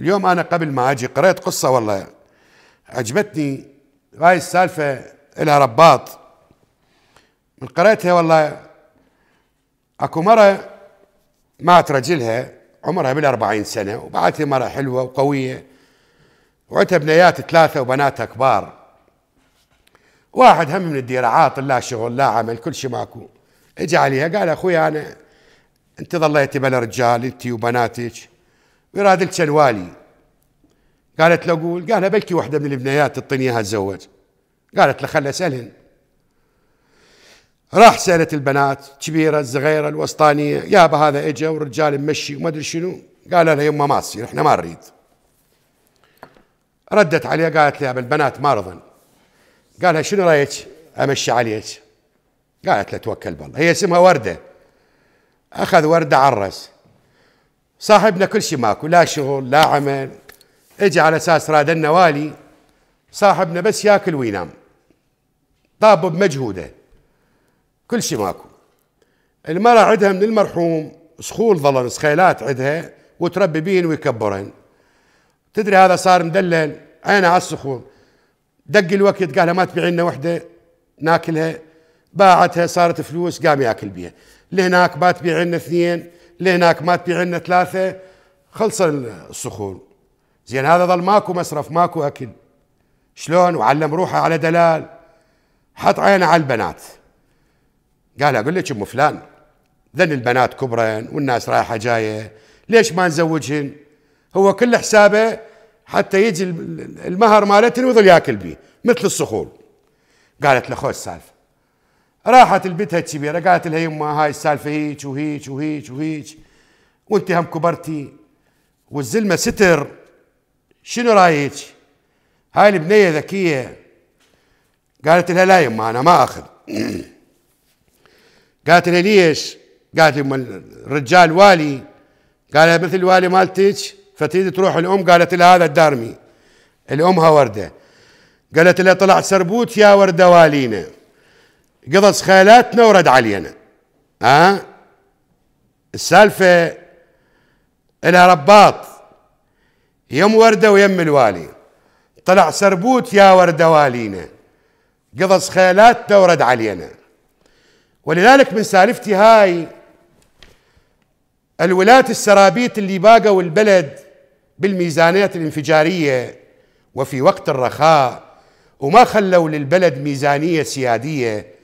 اليوم انا قبل ما اجي قريت قصة والله عجبتني هاي السالفة لها رباط من قريتها والله اكو مرة مات رجلها عمرها بالأربعين سنة وبعتها مرة حلوة وقوية وعندها بنيات ثلاثة وبناتها كبار واحد هم من الديرة عاطل لا شغل لا عمل كل شيء ماكو اجى عليها قال اخوي انا انت ظليتي بلا رجال انت وبناتك ورادلت الوالي قالت له قول قال بلكي وحده من البنيات تعطيني اياها اتزوج قالت له خلي اسالهن راح سالت البنات كبيره الصغيره الوسطانيه يابا هذا اجا والرجال ممشي وما ادري شنو قال له يما ما تصير احنا ما نريد ردت عليه قالت لي البنات ما رضن قالها شنو رايك امشي عليك قالت له توكل بالله هي اسمها ورده اخذ ورده عرس صاحبنا كل شيء ماكو لا شغل لا عمل اجى على اساس راد النوالي صاحبنا بس ياكل وينام طاب بمجهوده كل شيء ماكو المرأة عندها من المرحوم سخول ظلن سخيلات عندها وتربي بين ويكبرن تدري هذا صار مدلل عينه على السخول دق الوقت قالها ما تبيع لنا وحده ناكلها باعتها صارت فلوس قام ياكل بيها لهناك ما تبيع لنا اثنين لهناك ما تبيع لنا ثلاثه خلص الصخور زين هذا ظل ماكو مصرف ماكو اكل شلون وعلم روحه على دلال حط عينه على البنات قال اقول لك ام فلان ذن البنات كبرن والناس رايحه جايه ليش ما نزوجهن؟ هو كل حسابه حتى يجي المهر مالتهن ويظل ياكل بيه مثل الصخور قالت له خوش سالفه راحت لبنتها الكبيرة قالت لها يما هاي السالفة هيك وهيك وهيك وهيك وانت هم كبرتي والزلمة ستر شنو رايك؟ هاي البنية ذكية قالت لها لا يما أنا ما أخذ قالت لها ليش؟ قالت يما الرجال والي قالها مثل الوالي مالتك فتريد تروح الأم قالت لها هذا الدارمي الامها وردة قالت لها طلعت سربوت يا وردة والينا قصص خالاتنا ورد علينا ها أه؟ السالفة لها رباط يم وردة ويم الوالي طلع سربوت يا وردة والينا قصص خيالاتنا ورد علينا ولذلك من سالفتي هاي الولاة السرابيت اللي باقوا البلد بالميزانيات الانفجارية وفي وقت الرخاء وما خلوا للبلد ميزانية سيادية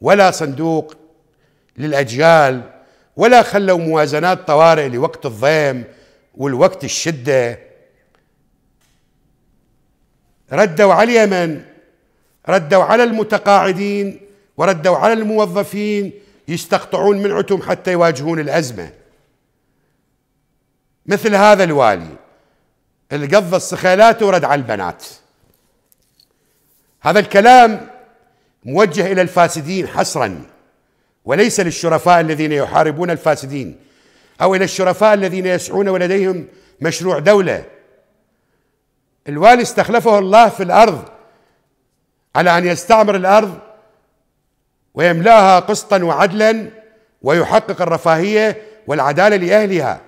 ولا صندوق للأجيال ولا خلوا موازنات طوارئ لوقت الضيم والوقت الشدة ردوا على اليمن ردوا على المتقاعدين وردوا على الموظفين يستقطعون منعتهم حتى يواجهون الأزمة مثل هذا الوالي القضى الصخيلات ورد على البنات هذا الكلام موجه الى الفاسدين حصرا وليس للشرفاء الذين يحاربون الفاسدين او الى الشرفاء الذين يسعون ولديهم مشروع دوله الوالي استخلفه الله في الارض على ان يستعمر الارض ويملاها قسطا وعدلا ويحقق الرفاهيه والعداله لاهلها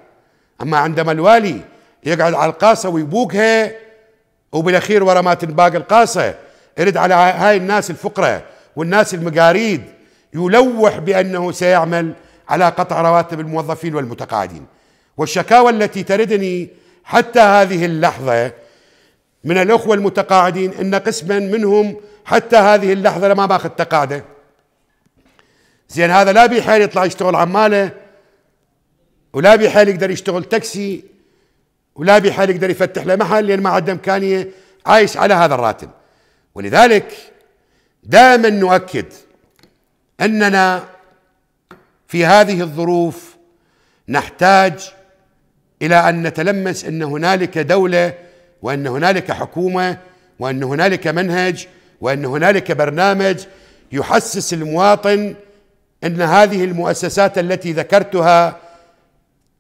اما عندما الوالي يقعد على القاصه ويبوقها وبالاخير ورا ما تنباق القاصه ارد على هاي الناس الفقرة والناس المقاريد يلوح بأنه سيعمل على قطع رواتب الموظفين والمتقاعدين والشكاوى التي تردني حتى هذه اللحظة من الأخوة المتقاعدين إن قسما منهم حتى هذه اللحظة لما باخذ تقاعده زين هذا لا بحال يطلع يشتغل عماله ولا بحال يقدر يشتغل تاكسي ولا بحال يقدر يفتح له محل لان ما عنده امكانيه عايش على هذا الراتب ولذلك دائما نؤكد اننا في هذه الظروف نحتاج الى ان نتلمس ان هنالك دوله وان هنالك حكومه وان هنالك منهج وان هنالك برنامج يحسس المواطن ان هذه المؤسسات التي ذكرتها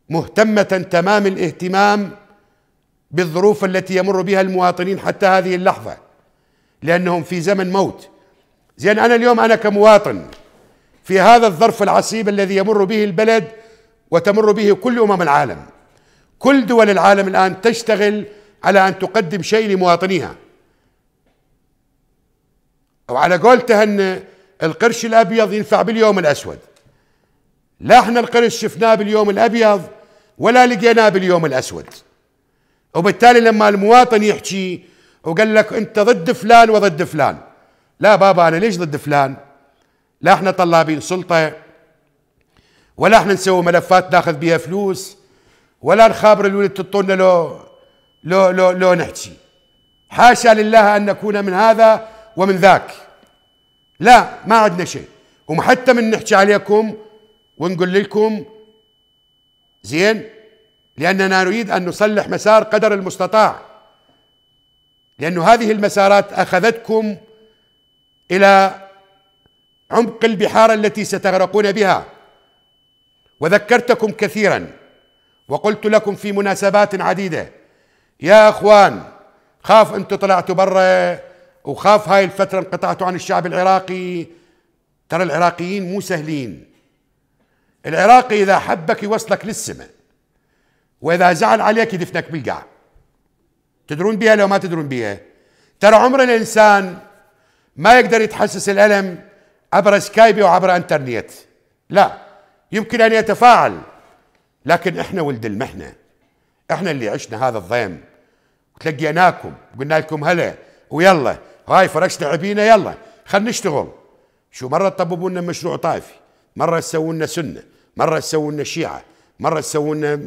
مهتمه تمام الاهتمام بالظروف التي يمر بها المواطنين حتى هذه اللحظه لأنهم في زمن موت زين أنا اليوم أنا كمواطن في هذا الظرف العصيب الذي يمر به البلد وتمر به كل أمم العالم كل دول العالم الآن تشتغل على أن تقدم شيء لمواطنيها أو على قولته أن القرش الأبيض ينفع باليوم الأسود لا احنا القرش شفناه باليوم الأبيض ولا لقيناه باليوم الأسود وبالتالي لما المواطن يحكي وقال لك انت ضد فلان وضد فلان لا بابا انا ليش ضد فلان لا احنا طلابين سلطه ولا احنا نسوي ملفات ناخذ بها فلوس ولا نخابر الولد تطولنا لو لو لو لو نحكي حاشا لله ان نكون من هذا ومن ذاك لا ما عندنا شيء وحتى من نحكي عليكم ونقول لكم زين لاننا نريد ان نصلح مسار قدر المستطاع لأن هذه المسارات أخذتكم إلى عمق البحار التي ستغرقون بها وذكرتكم كثيرا وقلت لكم في مناسبات عديدة يا أخوان خاف أنتم طلعتوا برا وخاف هاي الفترة انقطعتوا عن الشعب العراقي ترى العراقيين مو سهلين العراقي إذا حبك يوصلك للسماء وإذا زعل عليك يدفنك بالقاع تدرون بها لو ما تدرون بها ترى عمر الانسان ما يقدر يتحسس الالم عبر سكايب وعبر انترنت لا يمكن ان يتفاعل لكن احنا ولد المحنه احنا اللي عشنا هذا الضيم تلقيناكم قلنا لكم هلا ويلا هاي فرشنا عبينا يلا خلينا نشتغل شو مره طببوا مشروع طائفي مره سووا لنا سنه مره سووا لنا شيعه مره سووا لنا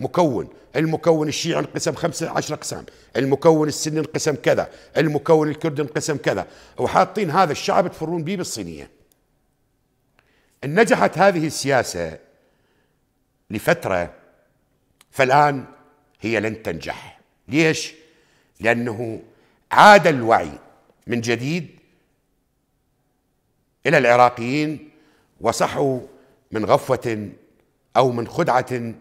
مكون المكون الشيعي انقسم خمسة عشر أقسام المكون السني انقسم كذا المكون الكردي انقسم كذا وحاطين هذا الشعب تفرون به بالصينية نجحت هذه السياسة لفترة فالآن هي لن تنجح ليش؟ لأنه عاد الوعي من جديد إلى العراقيين وصحوا من غفوة أو من خدعة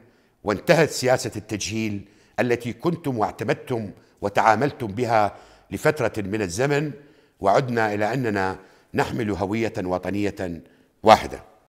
وانتهت سياسة التجهيل التي كنتم واعتمدتم وتعاملتم بها لفترة من الزمن وعدنا إلى أننا نحمل هوية وطنية واحدة